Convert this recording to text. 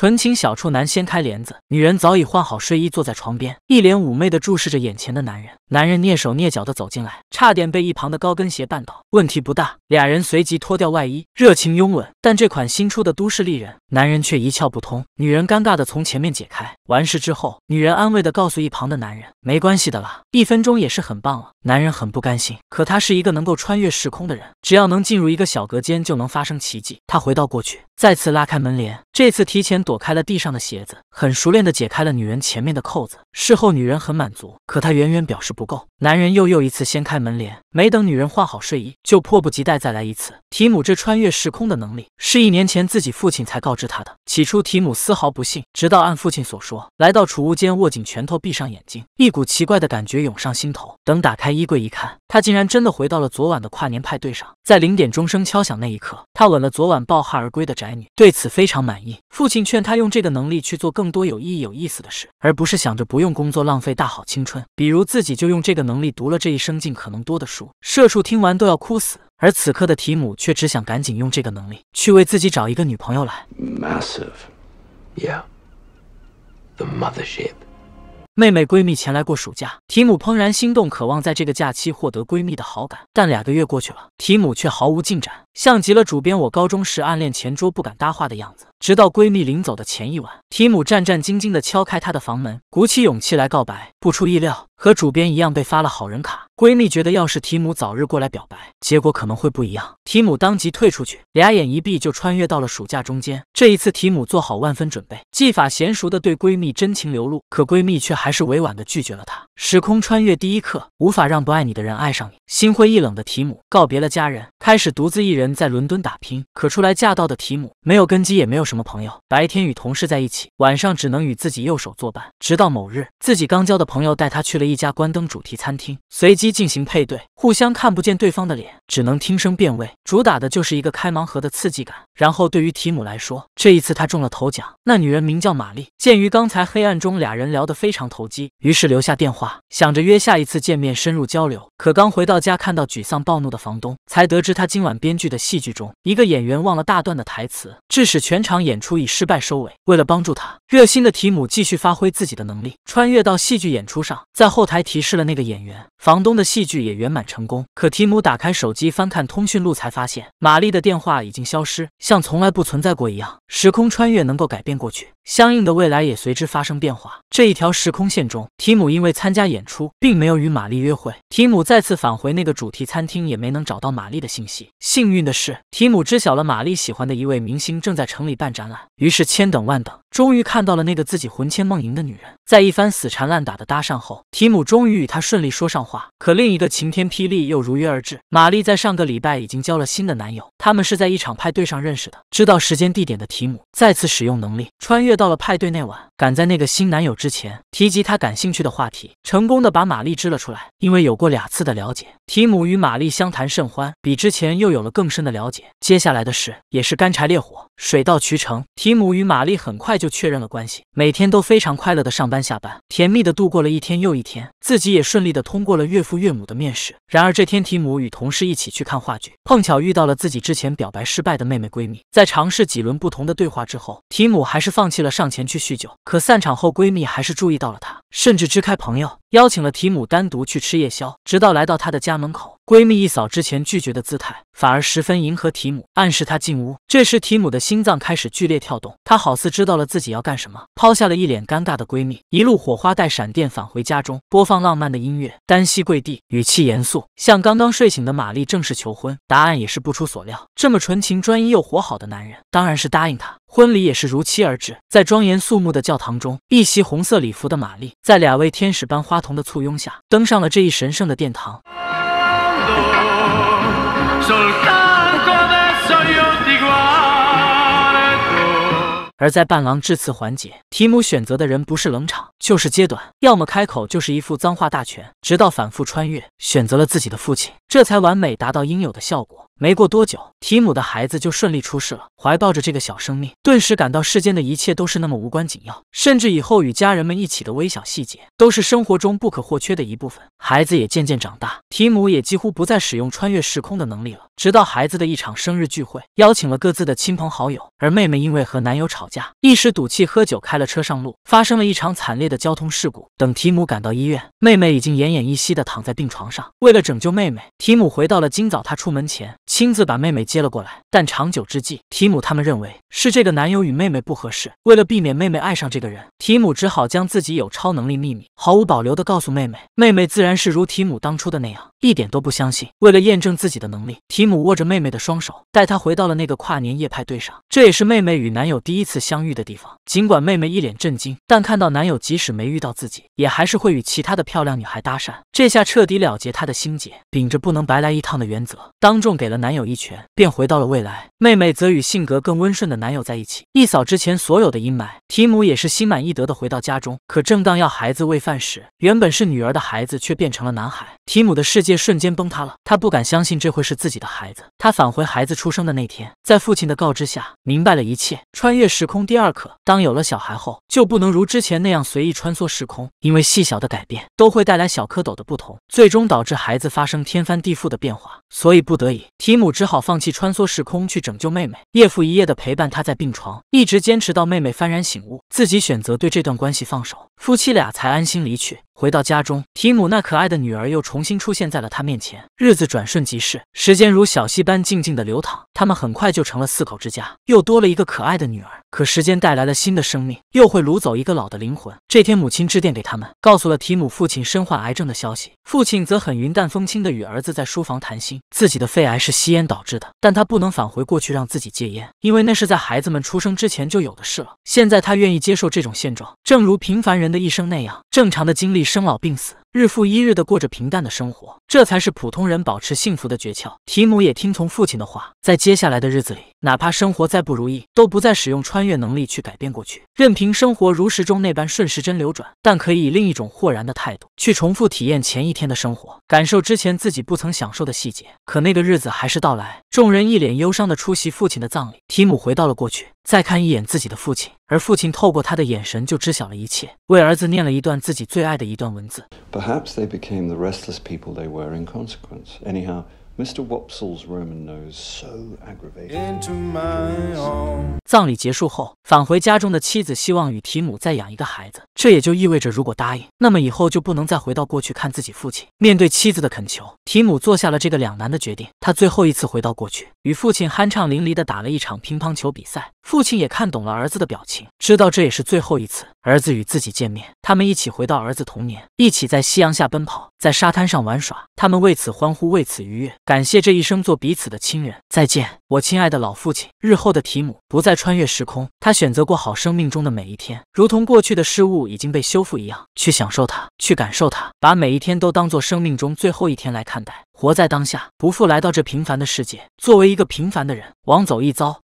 纯情小处男掀开帘子，女人早已换好睡衣，坐在床边，一脸妩媚的注视着眼前的男人。男人蹑手蹑脚的走进来，差点被一旁的高跟鞋绊倒，问题不大。俩人随即脱掉外衣，热情拥吻。但这款新出的都市丽人。男人却一窍不通，女人尴尬的从前面解开，完事之后，女人安慰的告诉一旁的男人，没关系的啦，一分钟也是很棒了。男人很不甘心，可他是一个能够穿越时空的人，只要能进入一个小隔间就能发生奇迹。他回到过去，再次拉开门帘，这次提前躲开了地上的鞋子，很熟练的解开了女人前面的扣子。事后女人很满足，可她远远表示不够。男人又又一次掀开门帘，没等女人换好睡衣，就迫不及待再来一次。提姆这穿越时空的能力，是一年前自己父亲才告。是他的。起初，提姆丝毫不信，直到按父亲所说来到储物间，握紧拳头，闭上眼睛，一股奇怪的感觉涌上心头。等打开衣柜一看，他竟然真的回到了昨晚的跨年派对上。在零点钟声敲响那一刻，他吻了昨晚抱憾而归的宅女，对此非常满意。父亲劝他用这个能力去做更多有意义、有意思的事，而不是想着不用工作浪费大好青春。比如自己就用这个能力读了这一生尽可能多的书。社畜听完都要哭死。而此刻的提姆却只想赶紧用这个能力去为自己找一个女朋友来。Massive, yeah. The mothership。妹妹闺蜜前来过暑假，提姆怦然心动，渴望在这个假期获得闺蜜的好感。但两个月过去了，提姆却毫无进展。像极了主编，我高中时暗恋前桌不敢搭话的样子。直到闺蜜临走的前一晚，提姆战战兢兢地敲开她的房门，鼓起勇气来告白。不出意料，和主编一样被发了好人卡。闺蜜觉得，要是提姆早日过来表白，结果可能会不一样。提姆当即退出去，俩眼一闭就穿越到了暑假中间。这一次，提姆做好万分准备，技法娴熟地对闺蜜真情流露，可闺蜜却还是委婉地拒绝了他。时空穿越第一课，无法让不爱你的人爱上你。心灰意冷的提姆告别了家人。开始独自一人在伦敦打拼，可出来驾到的提姆没有根基，也没有什么朋友。白天与同事在一起，晚上只能与自己右手作伴。直到某日，自己刚交的朋友带他去了一家关灯主题餐厅，随机进行配对，互相看不见对方的脸，只能听声辨位。主打的就是一个开盲盒的刺激感。然后对于提姆来说，这一次他中了头奖。那女人名叫玛丽。鉴于刚才黑暗中俩人聊得非常投机，于是留下电话，想着约下一次见面深入交流。可刚回到家，看到沮丧暴怒的房东，才得知。他今晚编剧的戏剧中，一个演员忘了大段的台词，致使全场演出以失败收尾。为了帮助他，热心的提姆继续发挥自己的能力，穿越到戏剧演出上，在后台提示了那个演员。房东的戏剧也圆满成功。可提姆打开手机翻看通讯录，才发现玛丽的电话已经消失，像从来不存在过一样。时空穿越能够改变过去。相应的未来也随之发生变化。这一条时空线中，提姆因为参加演出，并没有与玛丽约会。提姆再次返回那个主题餐厅，也没能找到玛丽的信息。幸运的是，提姆知晓了玛丽喜欢的一位明星正在城里办展览，于是千等万等，终于看到了那个自己魂牵梦萦的女人。在一番死缠烂打的搭讪后，提姆终于与她顺利说上话。可另一个晴天霹雳又如约而至，玛丽在上个礼拜已经交了新的男友，他们是在一场派对上认识的。知道时间地点的提姆再次使用能力，穿越到了派对那晚，赶在那个新男友之前提及他感兴趣的话题，成功的把玛丽支了出来。因为有过两次的了解，提姆与玛丽相谈甚欢，比之前又有了更深的了解。接下来的事也是干柴烈火，水到渠成，提姆与玛丽很快就确认了关系，每天都非常快乐的上班。下班，甜蜜的度过了一天又一天，自己也顺利的通过了岳父岳母的面试。然而这天，提姆与同事一起去看话剧，碰巧遇到了自己之前表白失败的妹妹闺蜜。在尝试几轮不同的对话之后，提姆还是放弃了上前去叙旧。可散场后，闺蜜还是注意到了他，甚至支开朋友，邀请了提姆单独去吃夜宵，直到来到他的家门口。闺蜜一扫之前拒绝的姿态，反而十分迎合提姆，暗示他进屋。这时，提姆的心脏开始剧烈跳动，他好似知道了自己要干什么，抛下了一脸尴尬的闺蜜，一路火花带闪电返回家中，播放浪漫的音乐，单膝跪地，语气严肃，向刚刚睡醒的玛丽正式求婚。答案也是不出所料，这么纯情专一又活好的男人，当然是答应他。婚礼也是如期而至，在庄严肃穆的教堂中，一袭红色礼服的玛丽，在两位天使般花童的簇拥下，登上了这一神圣的殿堂。sol tanto de 而在伴郎致辞环节，提姆选择的人不是冷场就是揭短，要么开口就是一副脏话大全，直到反复穿越选择了自己的父亲，这才完美达到应有的效果。没过多久，提姆的孩子就顺利出世了，怀抱着这个小生命，顿时感到世间的一切都是那么无关紧要，甚至以后与家人们一起的微小细节都是生活中不可或缺的一部分。孩子也渐渐长大，提姆也几乎不再使用穿越时空的能力了。直到孩子的一场生日聚会，邀请了各自的亲朋好友，而妹妹因为和男友吵。一时赌气喝酒，开了车上路，发生了一场惨烈的交通事故。等提姆赶到医院，妹妹已经奄奄一息的躺在病床上。为了拯救妹妹，提姆回到了今早他出门前亲自把妹妹接了过来。但长久之计，提姆他们认为是这个男友与妹妹不合适。为了避免妹妹爱上这个人，提姆只好将自己有超能力秘密毫无保留的告诉妹妹。妹妹自然是如提姆当初的那样，一点都不相信。为了验证自己的能力，提姆握着妹妹的双手，带她回到了那个跨年夜派对上。这也是妹妹与男友第一次。相遇的地方，尽管妹妹一脸震惊，但看到男友即使没遇到自己，也还是会与其他的漂亮女孩搭讪，这下彻底了结她的心结。秉着不能白来一趟的原则，当众给了男友一拳，便回到了未来。妹妹则与性格更温顺的男友在一起，一扫之前所有的阴霾。提姆也是心满意得的回到家中，可正当要孩子喂饭时，原本是女儿的孩子却变成了男孩，提姆的世界瞬间崩塌了，他不敢相信这会是自己的孩子。他返回孩子出生的那天，在父亲的告知下，明白了一切。穿越时空第二课，当有了小孩后，就不能如之前那样随意穿梭时空，因为细小的改变都会带来小蝌蚪的不同，最终导致孩子发生天翻地覆的变化。所以不得已，提姆只好放弃穿梭时空去拯救妹妹。夜复一夜的陪伴，他在病床一直坚持到妹妹幡然醒悟，自己选择对这段关系放手，夫妻俩才安心离去。回到家中，提姆那可爱的女儿又重新出现在了他面前。日子转瞬即逝，时间如小溪般静静的流淌。他们很快就成了四口之家，又多了一个可爱的女儿。可时间带来了新的生命，又会掳走一个老的灵魂。这天，母亲致电给他们，告诉了提姆父亲身患癌症的消息。父亲则很云淡风轻的与儿子在书房谈心，自己的肺癌是吸烟导致的，但他不能返回过去让自己戒烟，因为那是在孩子们出生之前就有的事了。现在他愿意接受这种现状，正如平凡人的一生那样，正常的经历生老病死。日复一日的过着平淡的生活，这才是普通人保持幸福的诀窍。提姆也听从父亲的话，在接下来的日子里，哪怕生活再不如意，都不再使用穿越能力去改变过去，任凭生活如时钟那般顺时针流转，但可以以另一种豁然的态度去重复体验前一天的生活，感受之前自己不曾享受的细节。可那个日子还是到来，众人一脸忧伤的出席父亲的葬礼。提姆回到了过去。再看一眼自己的父亲，而父亲透过他的眼神就知晓了一切，为儿子念了一段自己最爱的一段文字。Perhaps they became the restless people they were in consequence. Anyhow, Mr. Wopsle's Roman nose so aggravating. 葬礼结束后，返回家中的妻子希望与提姆再养一个孩子，这也就意味着如果答应，那么以后就不能再回到过去看自己父亲。面对妻子的恳求，提姆做下了这个两难的决定。他最后一次回到过去。与父亲酣畅淋漓的打了一场乒乓球比赛，父亲也看懂了儿子的表情，知道这也是最后一次儿子与自己见面。他们一起回到儿子童年，一起在夕阳下奔跑，在沙滩上玩耍。他们为此欢呼，为此愉悦，感谢这一生做彼此的亲人。再见，我亲爱的老父亲。日后的提姆不再穿越时空，他选择过好生命中的每一天，如同过去的失物已经被修复一样，去享受它，去感受它，把每一天都当做生命中最后一天来看待。活在当下，不负来到这平凡的世界。作为一个平凡的人，往走一遭。